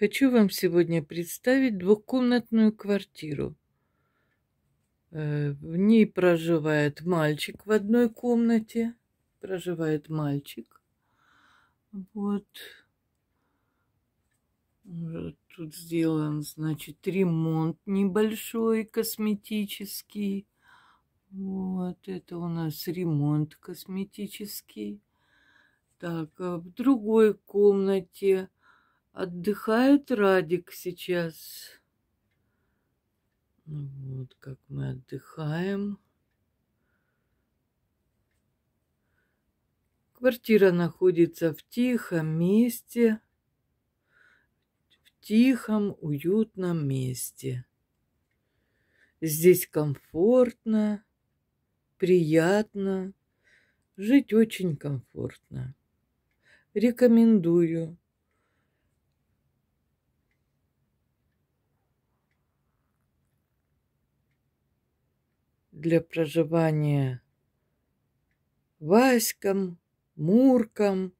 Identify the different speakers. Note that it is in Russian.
Speaker 1: Хочу вам сегодня представить двухкомнатную квартиру. Э, в ней проживает мальчик в одной комнате. Проживает мальчик. Вот. Тут сделан, значит, ремонт небольшой, косметический. Вот это у нас ремонт косметический. Так, а в другой комнате Отдыхает Радик сейчас. Ну вот как мы отдыхаем. Квартира находится в тихом месте, в тихом, уютном месте. Здесь комфортно, приятно, жить очень комфортно. Рекомендую для проживания Васькам, Муркам,